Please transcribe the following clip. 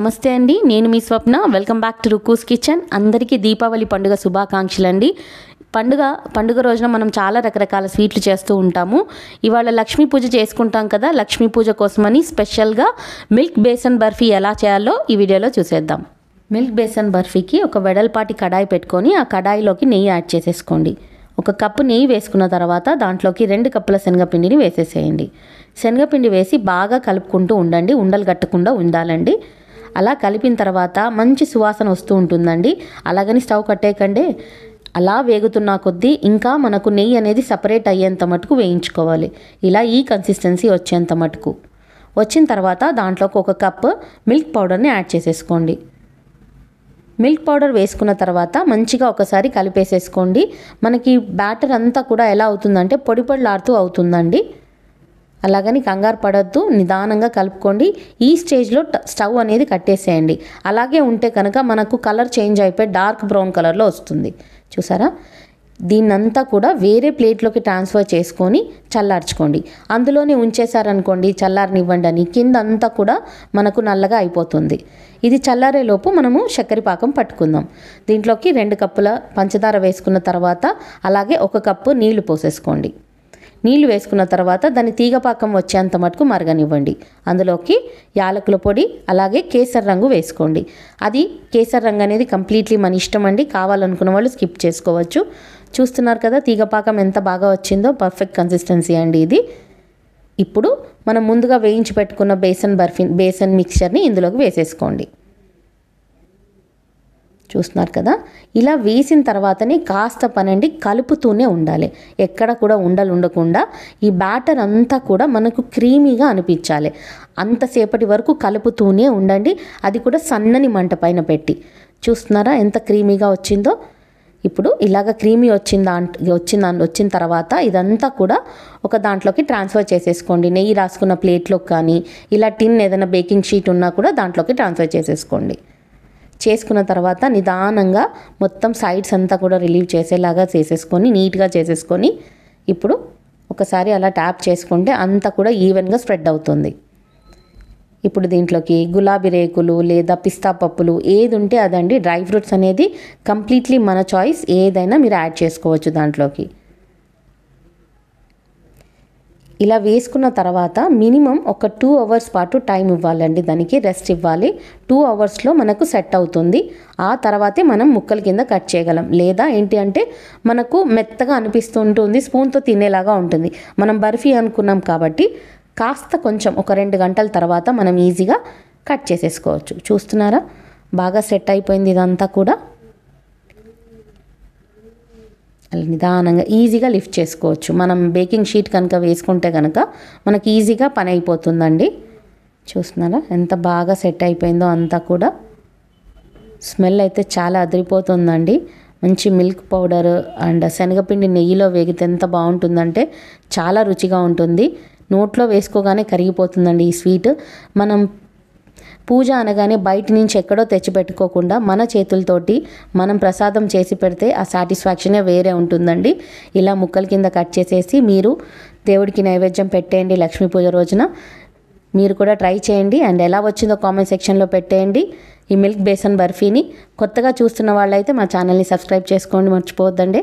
నమస్తే అండి నేను మీ Swapna welcome back to Ruku's kitchen అందరికీ దీపావళి పండుగ శుభాకాంక్షలు అండి పండుగ పండుగ రోజున మనం చాలా రకరకాల స్వీట్లు చేస్తూ ఉంటాము ఇవాళ లక్ష్మీ పూజ చేసుకుంటాం కదా లక్ష్మీ పూజ కోసమని స్పెషల్గా మిల్క్ బేసన్ బర్ఫీ ఎలా చేయాలో ఈ వీడియోలో చూసేద్దాం మిల్క్ బేసన్ బర్ఫీకి ఒక వెడల్పాటి కడాయి పెట్టుకొని ఆ కడాయిలోకి నెయ్యి యాడ్ చేసేసుకోండి ఒక కప్పు నెయ్యి వేసుకున్న తర్వాత దాంట్లోకి రెండు కప్పుల శనగపిండిని వేసేసేయండి శనగపిండి వేసి బాగా కలుపుకుంటూ ఉండండి ఉండలు కట్టకుండా ఉండాలండి అలా కలిపిన తర్వాత మంచి సువాసన వస్తూ ఉంటుందండి అలాగని స్టవ్ కట్టేయకండి అలా వేగుతున్న కొద్దీ ఇంకా మనకు నెయ్యి అనేది సపరేట్ అయ్యేంత మటుకు వేయించుకోవాలి ఇలా ఈ కన్సిస్టెన్సీ వచ్చేంత మటుకు వచ్చిన తర్వాత దాంట్లోకి ఒక కప్ మిల్క్ పౌడర్ని యాడ్ చేసేసుకోండి మిల్క్ పౌడర్ వేసుకున్న తర్వాత మంచిగా ఒకసారి కలిపేసేసుకోండి మనకి బ్యాటర్ అంతా కూడా ఎలా అవుతుందంటే పొడి పొడిలాడుతూ అవుతుందండి అలాగని కంగారు పడద్దు నిదానంగా కలుపుకోండి ఈ స్టేజ్లో స్టవ్ అనేది కట్టేసేయండి అలాగే ఉంటే కనుక మనకు కలర్ చేంజ్ అయిపోయి డార్క్ బ్రౌన్ కలర్లో వస్తుంది చూసారా దీన్నంతా కూడా వేరే ప్లేట్లోకి ట్రాన్స్ఫర్ చేసుకొని చల్లార్చుకోండి అందులోనే ఉంచేశారనుకోండి చల్లారనివ్వండి అని కింద అంతా కూడా మనకు నల్లగా అయిపోతుంది ఇది చల్లారేలోపు మనము చక్కెరపాకం పట్టుకుందాం దీంట్లోకి రెండు కప్పుల పంచదార వేసుకున్న తర్వాత అలాగే ఒక కప్పు నీళ్లు పోసేసుకోండి నీళ్లు వేసుకున్న తర్వాత దాని తీగపాకం వచ్చేంత మటుకు మరగనివ్వండి అందులోకి యాలకుల పొడి అలాగే కేసర్ రంగు వేసుకోండి అది కేసర్ రంగు అనేది కంప్లీట్లీ మన ఇష్టం అండి కావాలనుకున్న వాళ్ళు స్కిప్ చేసుకోవచ్చు చూస్తున్నారు కదా తీగపాకం ఎంత బాగా వచ్చిందో పర్ఫెక్ట్ కన్సిస్టెన్సీ అండి ఇది ఇప్పుడు మనం ముందుగా వేయించి పెట్టుకున్న బేసన్ బర్ఫిన్ బేసన్ మిక్చర్ని ఇందులోకి వేసేసుకోండి చూస్తున్నారు కదా ఇలా వేసిన తర్వాతనే కాస్త పనండి కలుపుతూనే ఉండాలి ఎక్కడ కూడా ఉండలు ఉండకుండా ఈ బ్యాటర్ అంతా కూడా మనకు క్రీమీగా అనిపించాలి అంతసేపటి వరకు కలుపుతూనే ఉండండి అది కూడా సన్నని మంట పైన పెట్టి చూస్తున్నారా ఎంత క్రీమీగా వచ్చిందో ఇప్పుడు ఇలాగ క్రీమీ వచ్చిందా దాంట్ వచ్చిన వచ్చిన తర్వాత ఇదంతా కూడా ఒక దాంట్లోకి ట్రాన్స్ఫర్ చేసేసుకోండి నెయ్యి రాసుకున్న ప్లేట్లోకి కానీ ఇలా టిన్ ఏదైనా బేకింగ్ షీట్ ఉన్నా కూడా దాంట్లోకి ట్రాన్స్ఫర్ చేసేసుకోండి చేసుకున్న తర్వాత నిదానంగా మొత్తం సైడ్స్ అంతా కూడా రిలీవ్ చేసేలాగా చేసేసుకొని నీట్గా చేసేసుకొని ఇప్పుడు ఒకసారి అలా ట్యాప్ చేసుకుంటే అంతా కూడా ఈవెన్గా స్ప్రెడ్ అవుతుంది ఇప్పుడు దీంట్లోకి గులాబీ రేకులు లేదా పిస్తా పప్పులు ఏది ఉంటే అదండి డ్రై ఫ్రూట్స్ అనేది కంప్లీట్లీ మన చాయిస్ ఏదైనా మీరు యాడ్ చేసుకోవచ్చు దాంట్లోకి ఇలా వేసుకున్న తర్వాత మినిమం ఒక టూ అవర్స్ పాటు టైం ఇవ్వాలండి దానికి రెస్ట్ ఇవ్వాలి టూ అవర్స్లో మనకు సెట్ అవుతుంది ఆ తర్వాతే మనం ముక్కల కింద కట్ చేయగలం లేదా ఏంటి అంటే మనకు మెత్తగా అనిపిస్తుంటుంది స్పూన్తో తినేలాగా ఉంటుంది మనం బర్ఫీ అనుకున్నాం కాబట్టి కాస్త కొంచెం ఒక రెండు గంటల తర్వాత మనం ఈజీగా కట్ చేసేసుకోవచ్చు చూస్తున్నారా బాగా సెట్ అయిపోయింది ఇదంతా కూడా నిదానంగా ఈజీగా లిఫ్ట్ చేసుకోవచ్చు మనం బేకింగ్ షీట్ కనుక వేసుకుంటే కనుక మనకి ఈజీగా పని అయిపోతుందండి చూస్తున్నారా ఎంత బాగా సెట్ అయిపోయిందో అంతా కూడా స్మెల్ అయితే చాలా అదిరిపోతుందండి మంచి మిల్క్ పౌడర్ అండ్ శనగపిండి నెయ్యిలో వేగితే ఎంత బాగుంటుందంటే చాలా రుచిగా ఉంటుంది నోట్లో వేసుకోగానే కరిగిపోతుందండి ఈ స్వీట్ మనం పూజ అనగానే బయట నుంచి ఎక్కడో తెచ్చిపెట్టుకోకుండా మన చేతులతోటి మనం ప్రసాదం చేసి పెడితే ఆ సాటిస్ఫాక్షనే వేరే ఉంటుందండి ఇలా ముక్కల కింద కట్ చేసేసి మీరు దేవుడికి నైవేద్యం పెట్టేయండి లక్ష్మీ పూజ రోజున మీరు కూడా ట్రై చేయండి అండ్ ఎలా వచ్చిందో కామెంట్ సెక్షన్లో పెట్టేయండి ఈ మిల్క్ బేసన్ బర్ఫీని కొత్తగా చూస్తున్న వాళ్ళైతే మా ఛానల్ని సబ్స్క్రైబ్ చేసుకోండి మర్చిపోవద్దండి